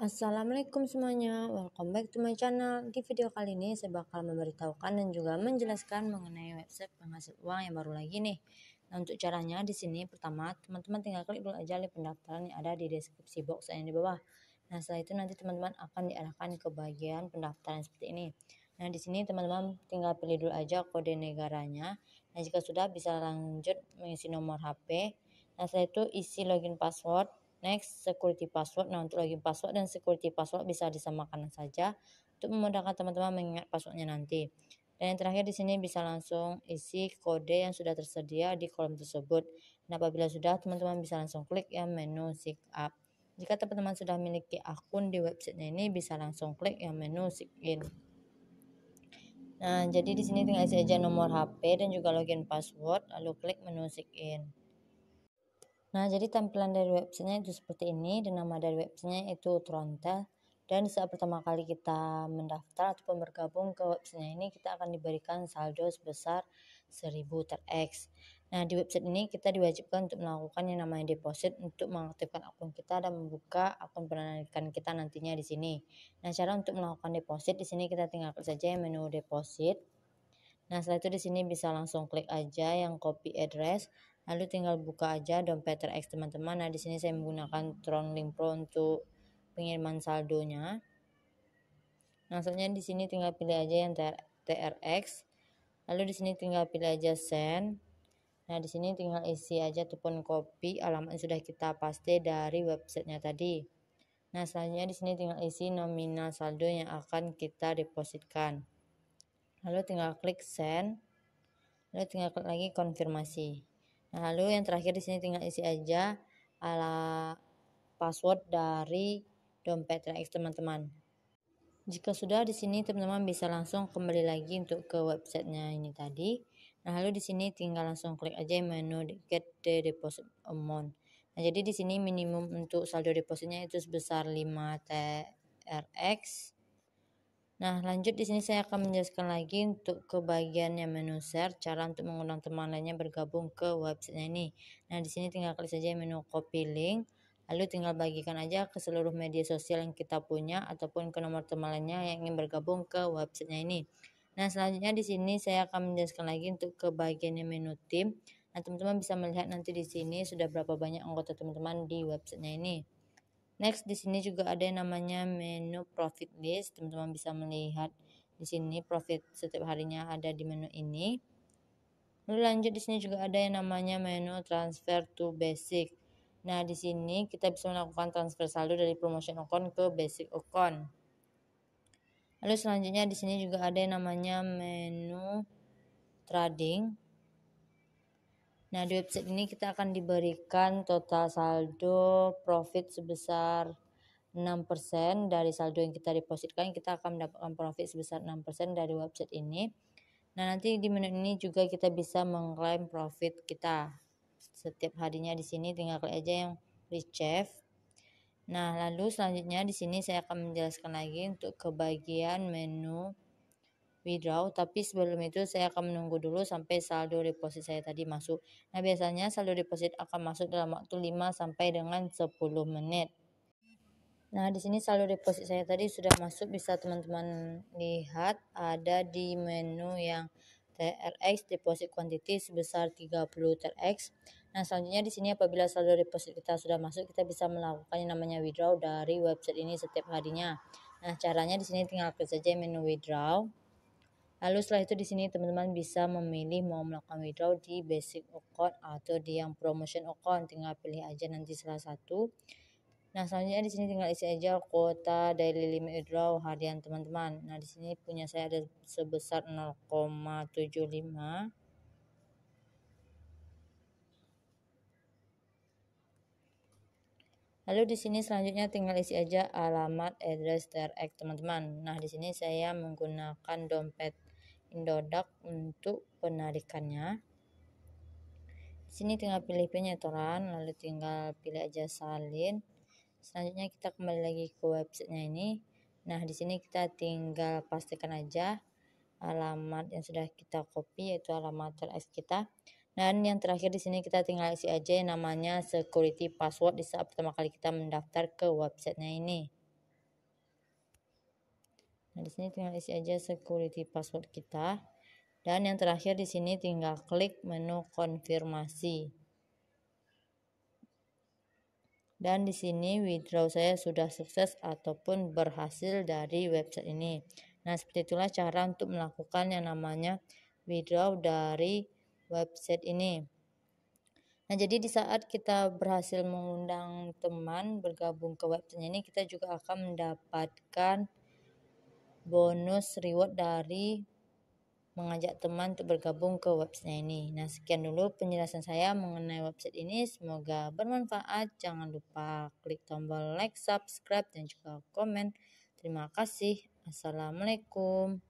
Assalamualaikum semuanya, welcome back to my channel. Di video kali ini saya bakal memberitahukan dan juga menjelaskan mengenai website penghasil uang yang baru lagi nih. Nah, untuk caranya di sini pertama teman-teman tinggal klik dulu aja link pendaftaran yang ada di deskripsi box yang di bawah. Nah, setelah itu nanti teman-teman akan diarahkan ke bagian pendaftaran seperti ini. Nah, di sini teman-teman tinggal pilih dulu aja kode negaranya. Nah, jika sudah bisa lanjut mengisi nomor HP. Nah, setelah itu isi login password Next, security password. Nah, untuk login password dan security password bisa disamakan saja untuk memudahkan teman-teman mengingat passwordnya nanti. Dan yang terakhir di sini bisa langsung isi kode yang sudah tersedia di kolom tersebut. Nah, apabila sudah, teman-teman bisa langsung klik yang menu sign up. Jika teman-teman sudah memiliki akun di websitenya ini, bisa langsung klik yang menu sign in. Nah, jadi di sini tinggal isi aja nomor HP dan juga login password, lalu klik menu sign in. Nah, jadi tampilan dari websitenya itu seperti ini dan nama dari websitenya itu Trontel. Dan saat pertama kali kita mendaftar ataupun bergabung ke websitenya ini, kita akan diberikan saldo sebesar 1000 trx Nah, di website ini kita diwajibkan untuk melakukan yang namanya deposit untuk mengaktifkan akun kita dan membuka akun penarikan kita nantinya di sini. Nah, cara untuk melakukan deposit di sini kita tinggal klik saja menu deposit. Nah, setelah itu di sini bisa langsung klik aja yang copy address lalu tinggal buka aja dompet TRX teman-teman nah di sini saya menggunakan Tron Link Pro untuk pengiriman saldonya maksudnya nah, di sini tinggal pilih aja yang TRX lalu di sini tinggal pilih aja send nah di sini tinggal isi aja ataupun copy alamat yang sudah kita paste dari websitenya tadi nah selanjutnya di sini tinggal isi nominal saldo yang akan kita depositkan lalu tinggal klik send lalu tinggal klik lagi konfirmasi lalu yang terakhir di sini tinggal isi aja ala password dari dompet Rex teman-teman. Jika sudah di sini teman-teman bisa langsung kembali lagi untuk ke websitenya ini tadi. Nah, lalu di sini tinggal langsung klik aja menu get the deposit amount. Nah, jadi di sini minimum untuk saldo depositnya itu sebesar 5 TRX Nah, lanjut di sini saya akan menjelaskan lagi untuk ke bagian yang menu share, cara untuk mengundang teman lainnya bergabung ke websitenya ini. Nah, di sini tinggal klik saja menu copy link, lalu tinggal bagikan aja ke seluruh media sosial yang kita punya ataupun ke nomor teman lainnya yang ingin bergabung ke websitenya ini. Nah, selanjutnya di sini saya akan menjelaskan lagi untuk ke bagian yang menu tim. Nah, teman-teman bisa melihat nanti di sini sudah berapa banyak anggota teman-teman di websitenya ini. Next di sini juga ada yang namanya menu profit list. Teman-teman bisa melihat di sini profit setiap harinya ada di menu ini. Lalu lanjut di sini juga ada yang namanya menu transfer to basic. Nah, di sini kita bisa melakukan transfer saldo dari promotion account ke basic account. Lalu selanjutnya di sini juga ada yang namanya menu trading. Nah, di website ini kita akan diberikan total saldo profit sebesar 6% dari saldo yang kita depositkan, kita akan mendapatkan profit sebesar 6% dari website ini. Nah, nanti di menu ini juga kita bisa mengklaim profit kita setiap harinya di sini tinggal klik aja yang retrieve. Nah, lalu selanjutnya di sini saya akan menjelaskan lagi untuk kebagian menu withdraw tapi sebelum itu saya akan menunggu dulu sampai saldo deposit saya tadi masuk. Nah biasanya saldo deposit akan masuk dalam waktu 5 sampai dengan 10 menit. Nah, di sini saldo deposit saya tadi sudah masuk, bisa teman-teman lihat ada di menu yang TRX deposit quantity sebesar 30 TRX. Nah, selanjutnya di sini apabila saldo deposit kita sudah masuk, kita bisa melakukan yang namanya withdraw dari website ini setiap harinya. Nah, caranya di sini tinggal klik saja menu withdraw. Lalu setelah itu di sini teman-teman bisa memilih mau melakukan withdraw di basic account atau di yang promotion account. Tinggal pilih aja nanti salah satu. Nah, selanjutnya di sini tinggal isi aja kuota daily limit withdraw harian teman-teman. Nah, di sini punya saya ada sebesar 0,75. Lalu di sini selanjutnya tinggal isi aja alamat address TRX teman-teman. Nah, di sini saya menggunakan dompet indodak untuk penarikannya di sini tinggal pilih penyetoran lalu tinggal pilih aja salin selanjutnya kita kembali lagi ke websitenya ini nah di sini kita tinggal pastikan aja alamat yang sudah kita copy yaitu alamat TLS kita dan yang terakhir di sini kita tinggal isi aja yang namanya security password di saat pertama kali kita mendaftar ke websitenya ini Nah, di sini tinggal isi aja security password kita. Dan yang terakhir di sini tinggal klik menu konfirmasi. Dan di sini withdraw saya sudah sukses ataupun berhasil dari website ini. Nah, seperti itulah cara untuk melakukan yang namanya withdraw dari website ini. Nah, jadi di saat kita berhasil mengundang teman bergabung ke website ini, kita juga akan mendapatkan bonus reward dari mengajak teman untuk bergabung ke website ini. Nah, sekian dulu penjelasan saya mengenai website ini. Semoga bermanfaat. Jangan lupa klik tombol like, subscribe, dan juga komen. Terima kasih. Assalamualaikum.